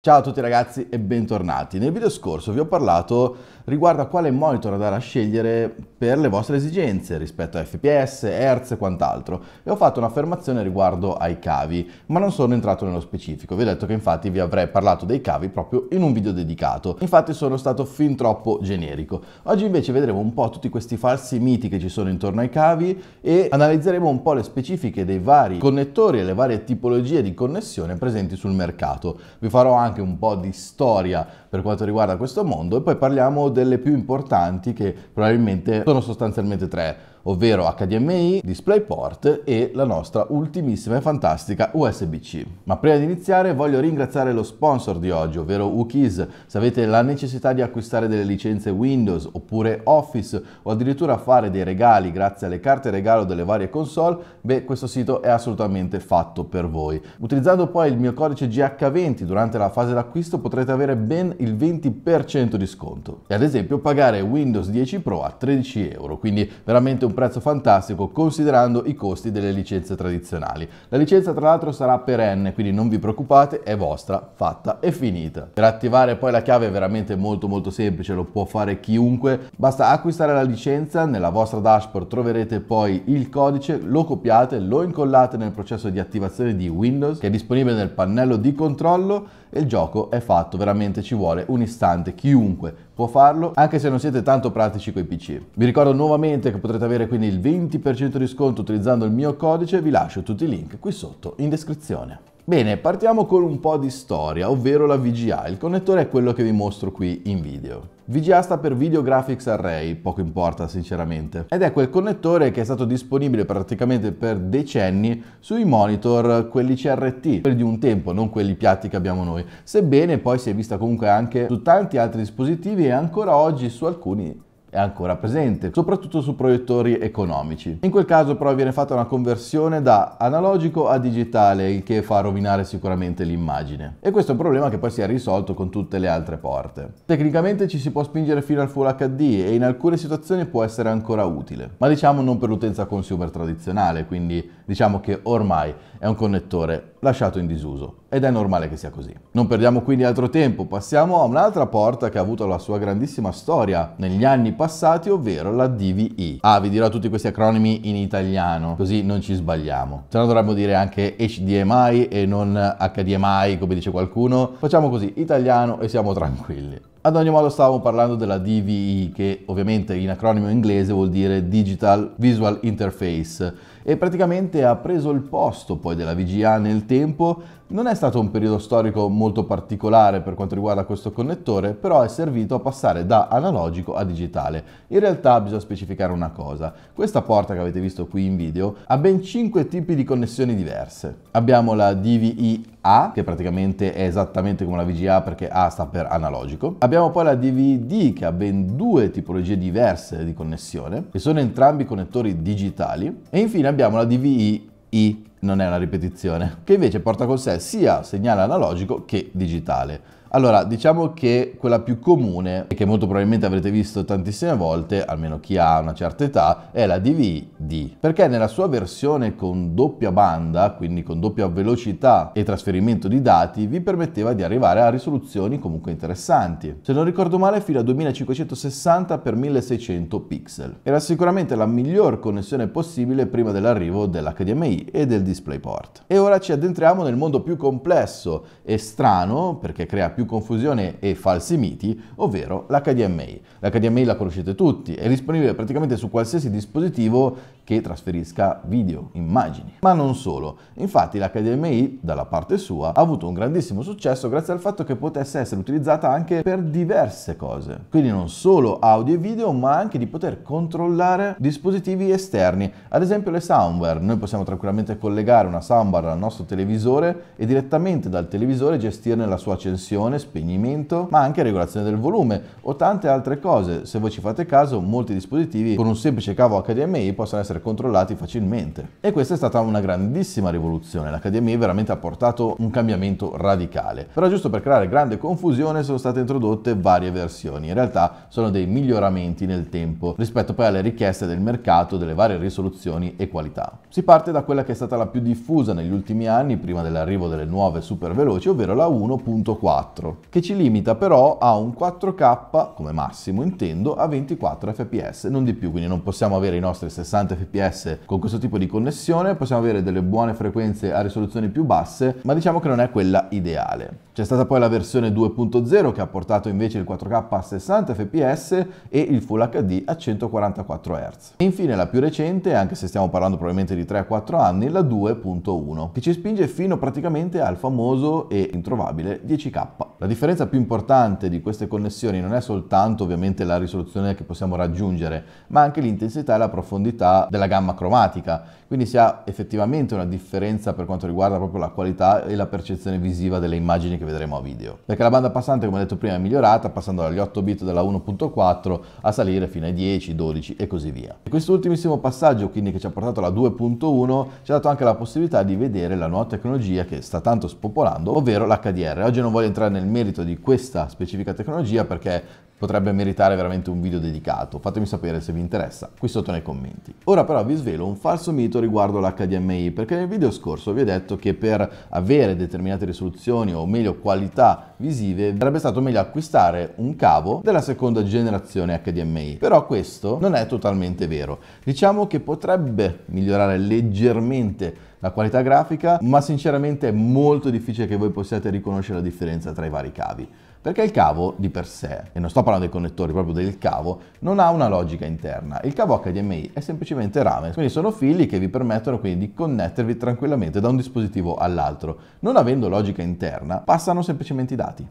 Ciao a tutti ragazzi e bentornati. Nel video scorso vi ho parlato riguardo a quale monitor andare a scegliere per le vostre esigenze rispetto a FPS, Hertz e quant'altro e ho fatto un'affermazione riguardo ai cavi, ma non sono entrato nello specifico. Vi ho detto che infatti vi avrei parlato dei cavi proprio in un video dedicato. Infatti sono stato fin troppo generico. Oggi invece vedremo un po' tutti questi falsi miti che ci sono intorno ai cavi e analizzeremo un po' le specifiche dei vari connettori e le varie tipologie di connessione presenti sul mercato. Vi farò anche anche un po' di storia per quanto riguarda questo mondo e poi parliamo delle più importanti che probabilmente sono sostanzialmente tre ovvero HDMI, DisplayPort e la nostra ultimissima e fantastica USB-C. Ma prima di iniziare voglio ringraziare lo sponsor di oggi, ovvero Wookies. Se avete la necessità di acquistare delle licenze Windows oppure Office o addirittura fare dei regali grazie alle carte regalo delle varie console, beh questo sito è assolutamente fatto per voi. Utilizzando poi il mio codice GH20 durante la fase d'acquisto potrete avere ben il 20% di sconto e ad esempio pagare Windows 10 Pro a 13 euro, quindi veramente un prezzo fantastico considerando i costi delle licenze tradizionali. La licenza tra l'altro sarà perenne, quindi non vi preoccupate, è vostra, fatta e finita. Per attivare poi la chiave è veramente molto molto semplice, lo può fare chiunque. Basta acquistare la licenza, nella vostra dashboard troverete poi il codice, lo copiate, lo incollate nel processo di attivazione di Windows che è disponibile nel pannello di controllo e il gioco è fatto, veramente ci vuole un istante, chiunque può farlo, anche se non siete tanto pratici con i PC. Vi ricordo nuovamente che potrete avere quindi il 20% di sconto utilizzando il mio codice, vi lascio tutti i link qui sotto in descrizione. Bene, partiamo con un po' di storia, ovvero la VGA. Il connettore è quello che vi mostro qui in video. VGA sta per Video Graphics Array, poco importa sinceramente, ed è ecco, quel connettore che è stato disponibile praticamente per decenni sui monitor, quelli CRT, quelli di un tempo, non quelli piatti che abbiamo noi, sebbene poi si è vista comunque anche su tanti altri dispositivi e ancora oggi su alcuni è ancora presente, soprattutto su proiettori economici. In quel caso però viene fatta una conversione da analogico a digitale, il che fa rovinare sicuramente l'immagine. E questo è un problema che poi si è risolto con tutte le altre porte. Tecnicamente ci si può spingere fino al Full HD e in alcune situazioni può essere ancora utile, ma diciamo non per l'utenza consumer tradizionale, quindi diciamo che ormai è un connettore lasciato in disuso ed è normale che sia così. Non perdiamo quindi altro tempo, passiamo a un'altra porta che ha avuto la sua grandissima storia negli anni passati, ovvero la DVI. Ah, vi dirò tutti questi acronimi in italiano, così non ci sbagliamo. Se no dovremmo dire anche HDMI e non HDMI, come dice qualcuno. Facciamo così, italiano e siamo tranquilli. Ad ogni modo stavamo parlando della DVI, che ovviamente in acronimo inglese vuol dire Digital Visual Interface e praticamente ha preso il posto poi della VGA nel tempo non è stato un periodo storico molto particolare per quanto riguarda questo connettore, però è servito a passare da analogico a digitale. In realtà bisogna specificare una cosa. Questa porta che avete visto qui in video ha ben 5 tipi di connessioni diverse. Abbiamo la DVI a, che praticamente è esattamente come la VGA perché A sta per analogico. Abbiamo poi la DVD che ha ben due tipologie diverse di connessione, che sono entrambi connettori digitali. E infine abbiamo la DVI-I non è una ripetizione, che invece porta con sé sia segnale analogico che digitale. Allora, diciamo che quella più comune, e che molto probabilmente avrete visto tantissime volte, almeno chi ha una certa età, è la DVD, perché nella sua versione con doppia banda, quindi con doppia velocità e trasferimento di dati, vi permetteva di arrivare a risoluzioni comunque interessanti. Se non ricordo male, fino a 2560x1600 pixel. Era sicuramente la miglior connessione possibile prima dell'arrivo dell'HDMI e del DisplayPort. E ora ci addentriamo nel mondo più complesso e strano, perché crea più confusione e falsi miti, ovvero l'HDMI. L'HDMI la conoscete tutti, è disponibile praticamente su qualsiasi dispositivo che trasferisca video, immagini. Ma non solo, infatti l'HDMI dalla parte sua ha avuto un grandissimo successo grazie al fatto che potesse essere utilizzata anche per diverse cose, quindi non solo audio e video ma anche di poter controllare dispositivi esterni, ad esempio le soundware, noi possiamo tranquillamente collegare una soundbar al nostro televisore e direttamente dal televisore gestirne la sua accensione, spegnimento, ma anche regolazione del volume o tante altre cose, se voi ci fate caso molti dispositivi con un semplice cavo HDMI possono essere essere controllati facilmente. E questa è stata una grandissima rivoluzione, l'HDMI veramente ha portato un cambiamento radicale. Però giusto per creare grande confusione sono state introdotte varie versioni, in realtà sono dei miglioramenti nel tempo rispetto poi alle richieste del mercato delle varie risoluzioni e qualità. Si parte da quella che è stata la più diffusa negli ultimi anni prima dell'arrivo delle nuove super veloci, ovvero la 1.4, che ci limita però a un 4K come massimo intendo a 24 fps, non di più, quindi non possiamo avere i nostri 60 fps fps con questo tipo di connessione possiamo avere delle buone frequenze a risoluzioni più basse ma diciamo che non è quella ideale c'è stata poi la versione 2.0 che ha portato invece il 4k a 60 fps e il full hd a 144 hz e infine la più recente anche se stiamo parlando probabilmente di 3-4 anni la 2.1 che ci spinge fino praticamente al famoso e introvabile 10k la differenza più importante di queste connessioni non è soltanto ovviamente la risoluzione che possiamo raggiungere ma anche l'intensità e la profondità della della gamma cromatica, quindi si ha effettivamente una differenza per quanto riguarda proprio la qualità e la percezione visiva delle immagini che vedremo a video, perché la banda passante come detto prima è migliorata passando dagli 8 bit della 1.4 a salire fino ai 10, 12 e così via. E questo ultimissimo passaggio quindi che ci ha portato alla 2.1 ci ha dato anche la possibilità di vedere la nuova tecnologia che sta tanto spopolando, ovvero l'HDR. Oggi non voglio entrare nel merito di questa specifica tecnologia perché potrebbe meritare veramente un video dedicato, fatemi sapere se vi interessa qui sotto nei commenti. Ora però vi svelo un falso mito riguardo l'HDMI, perché nel video scorso vi ho detto che per avere determinate risoluzioni o meglio qualità visive sarebbe stato meglio acquistare un cavo della seconda generazione HDMI, però questo non è totalmente vero. Diciamo che potrebbe migliorare leggermente la qualità grafica, ma sinceramente è molto difficile che voi possiate riconoscere la differenza tra i vari cavi. Perché il cavo di per sé, e non sto parlando dei connettori, proprio del cavo, non ha una logica interna. Il cavo HDMI è semplicemente rame, quindi sono fili che vi permettono quindi di connettervi tranquillamente da un dispositivo all'altro. Non avendo logica interna, passano semplicemente i dati.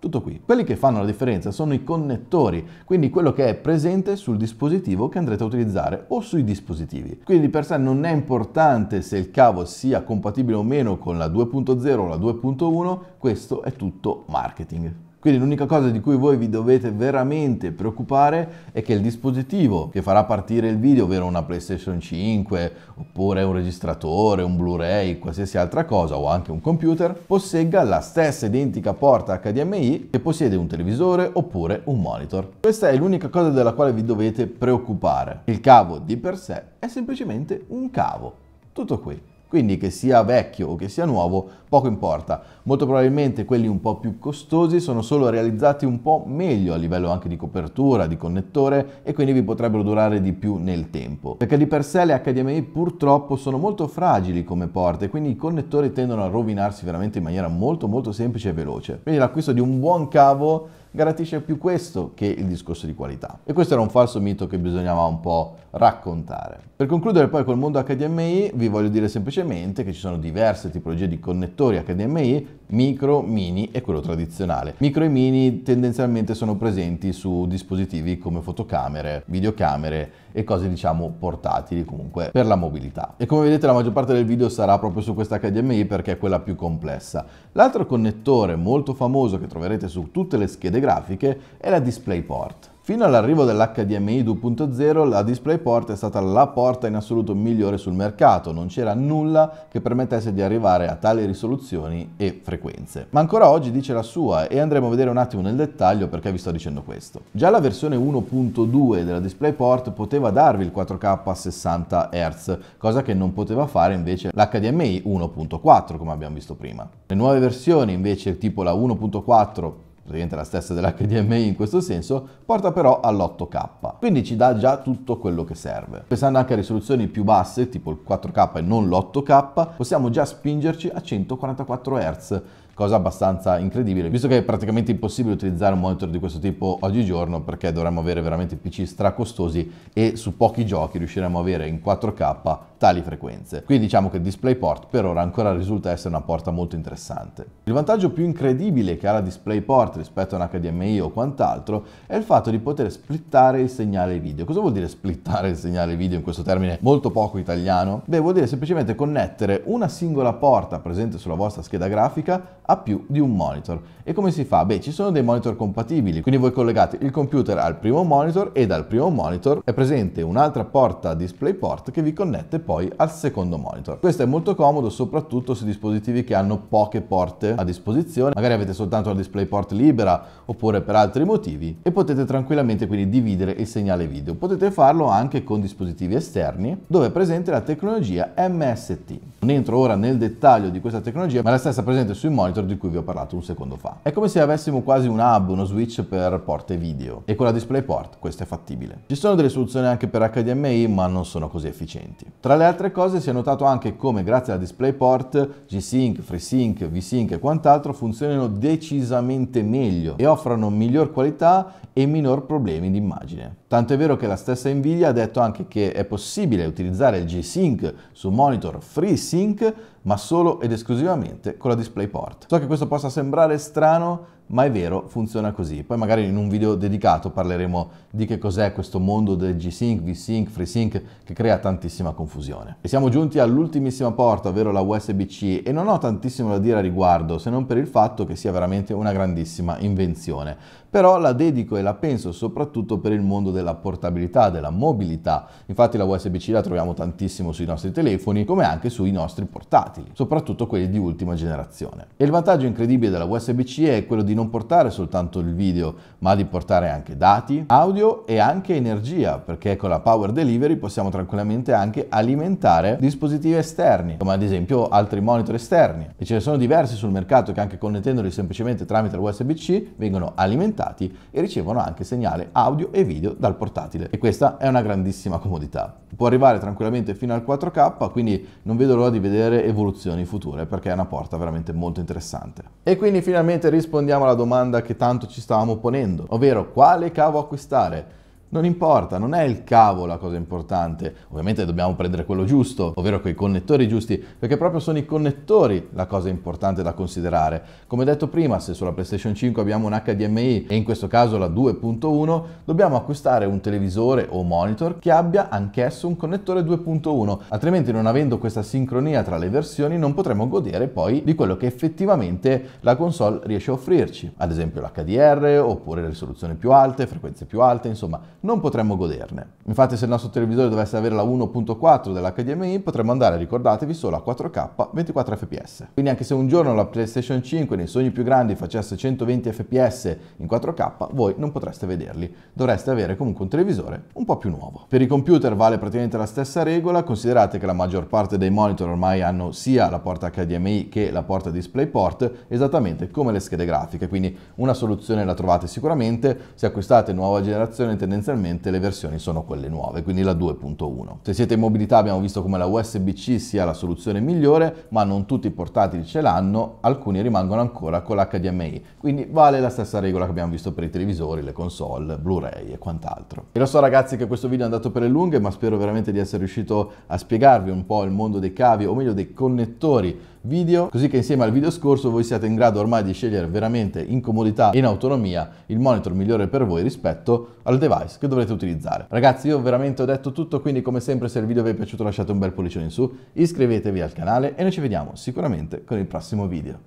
Tutto qui. Quelli che fanno la differenza sono i connettori, quindi quello che è presente sul dispositivo che andrete a utilizzare o sui dispositivi. Quindi per sé non è importante se il cavo sia compatibile o meno con la 2.0 o la 2.1, questo è tutto marketing. Quindi l'unica cosa di cui voi vi dovete veramente preoccupare è che il dispositivo che farà partire il video, ovvero una PlayStation 5, oppure un registratore, un Blu-ray, qualsiasi altra cosa o anche un computer, possegga la stessa identica porta HDMI che possiede un televisore oppure un monitor. Questa è l'unica cosa della quale vi dovete preoccupare. Il cavo di per sé è semplicemente un cavo. Tutto qui. Quindi che sia vecchio o che sia nuovo, poco importa. Molto probabilmente quelli un po' più costosi sono solo realizzati un po' meglio a livello anche di copertura, di connettore e quindi vi potrebbero durare di più nel tempo. Perché di per sé le HDMI purtroppo sono molto fragili come porte, quindi i connettori tendono a rovinarsi veramente in maniera molto molto semplice e veloce. Quindi l'acquisto di un buon cavo garantisce più questo che il discorso di qualità. E questo era un falso mito che bisognava un po' raccontare. Per concludere poi col mondo HDMI vi voglio dire semplicemente che ci sono diverse tipologie di connettori HDMI, micro, mini e quello tradizionale. Micro e mini tendenzialmente sono presenti su dispositivi come fotocamere, videocamere e cose diciamo portatili comunque per la mobilità. E come vedete la maggior parte del video sarà proprio su questa HDMI perché è quella più complessa. L'altro connettore molto famoso che troverete su tutte le schede grafiche è la DisplayPort. Fino all'arrivo dell'HDMI 2.0 la DisplayPort è stata la porta in assoluto migliore sul mercato, non c'era nulla che permettesse di arrivare a tali risoluzioni e frequenze. Ma ancora oggi dice la sua e andremo a vedere un attimo nel dettaglio perché vi sto dicendo questo. Già la versione 1.2 della DisplayPort poteva darvi il 4K a 60 Hz, cosa che non poteva fare invece l'HDMI 1.4 come abbiamo visto prima. Le nuove versioni invece tipo la 1.4 praticamente la stessa dell'HDMI in questo senso, porta però all'8K. Quindi ci dà già tutto quello che serve. Pensando anche a risoluzioni più basse, tipo il 4K e non l'8K, possiamo già spingerci a 144 Hz, cosa abbastanza incredibile, visto che è praticamente impossibile utilizzare un monitor di questo tipo oggigiorno perché dovremmo avere veramente PC stracostosi e su pochi giochi riusciremo a avere in 4K tali frequenze. Quindi diciamo che DisplayPort per ora ancora risulta essere una porta molto interessante. Il vantaggio più incredibile che ha la DisplayPort rispetto a un HDMI o quant'altro è il fatto di poter splittare il segnale video. Cosa vuol dire splittare il segnale video in questo termine molto poco italiano? Beh, vuol dire semplicemente connettere una singola porta presente sulla vostra scheda grafica a più di un monitor. E come si fa? Beh, ci sono dei monitor compatibili, quindi voi collegate il computer al primo monitor e dal primo monitor è presente un'altra porta DisplayPort che vi connette poi al secondo monitor. Questo è molto comodo soprattutto su dispositivi che hanno poche porte a disposizione, magari avete soltanto la DisplayPort libera oppure per altri motivi e potete tranquillamente quindi dividere il segnale video. Potete farlo anche con dispositivi esterni dove è presente la tecnologia MST. Non entro ora nel dettaglio di questa tecnologia ma è la stessa presente sui monitor di cui vi ho parlato un secondo fa. È come se avessimo quasi un hub, uno switch per porte video e con la DisplayPort questo è fattibile. Ci sono delle soluzioni anche per HDMI ma non sono così efficienti. Tra le altre cose si è notato anche come grazie alla DisplayPort G-Sync, FreeSync, V-Sync e quant'altro funzionino decisamente meglio e offrono miglior qualità e minor problemi di immagine. Tanto è vero che la stessa Nvidia ha detto anche che è possibile utilizzare il G-Sync su monitor FreeSync ma solo ed esclusivamente con la DisplayPort. So che questo possa sembrare strano, ma è vero, funziona così. Poi magari in un video dedicato parleremo di che cos'è questo mondo del G-Sync, V-Sync, FreeSync che crea tantissima confusione. E siamo giunti all'ultimissima porta, ovvero la USB-C, e non ho tantissimo da dire a riguardo, se non per il fatto che sia veramente una grandissima invenzione però la dedico e la penso soprattutto per il mondo della portabilità, della mobilità. Infatti la USB-C la troviamo tantissimo sui nostri telefoni, come anche sui nostri portatili, soprattutto quelli di ultima generazione. E il vantaggio incredibile della USB-C è quello di non portare soltanto il video, ma di portare anche dati, audio e anche energia, perché con la Power Delivery possiamo tranquillamente anche alimentare dispositivi esterni, come ad esempio altri monitor esterni. E ce ne sono diversi sul mercato che anche connettendoli semplicemente tramite la USB-C vengono alimentati portati e ricevono anche segnale audio e video dal portatile e questa è una grandissima comodità. Può arrivare tranquillamente fino al 4K, quindi non vedo l'ora di vedere evoluzioni future perché è una porta veramente molto interessante. E quindi finalmente rispondiamo alla domanda che tanto ci stavamo ponendo, ovvero quale cavo acquistare? Non importa, non è il cavo la cosa importante. Ovviamente dobbiamo prendere quello giusto, ovvero quei connettori giusti, perché proprio sono i connettori la cosa importante da considerare. Come detto prima, se sulla PlayStation 5 abbiamo un HDMI e in questo caso la 2.1, dobbiamo acquistare un televisore o monitor che abbia anch'esso un connettore 2.1, altrimenti non avendo questa sincronia tra le versioni non potremo godere poi di quello che effettivamente la console riesce a offrirci, ad esempio l'HDR oppure risoluzioni più alte, frequenze più alte, insomma non potremmo goderne. Infatti se il nostro televisore dovesse avere la 1.4 dell'HDMI potremmo andare, ricordatevi, solo a 4K 24 fps. Quindi anche se un giorno la PlayStation 5 nei sogni più grandi facesse 120 fps in 4K, voi non potreste vederli. Dovreste avere comunque un televisore un po' più nuovo. Per i computer vale praticamente la stessa regola, considerate che la maggior parte dei monitor ormai hanno sia la porta HDMI che la porta DisplayPort, esattamente come le schede grafiche, quindi una soluzione la trovate sicuramente, se acquistate nuova generazione tendenzialmente sostanzialmente le versioni sono quelle nuove, quindi la 2.1. Se siete in mobilità abbiamo visto come la USB-C sia la soluzione migliore, ma non tutti i portatili ce l'hanno, alcuni rimangono ancora con l'HDMI, quindi vale la stessa regola che abbiamo visto per i televisori, le console, Blu-ray e quant'altro. E lo so ragazzi che questo video è andato per le lunghe, ma spero veramente di essere riuscito a spiegarvi un po' il mondo dei cavi, o meglio dei connettori video, così che insieme al video scorso voi siate in grado ormai di scegliere veramente in comodità e in autonomia il monitor migliore per voi rispetto al device che dovrete utilizzare. Ragazzi io veramente ho detto tutto, quindi come sempre se il video vi è piaciuto lasciate un bel pollicione in su, iscrivetevi al canale e noi ci vediamo sicuramente con il prossimo video.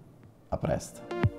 A presto!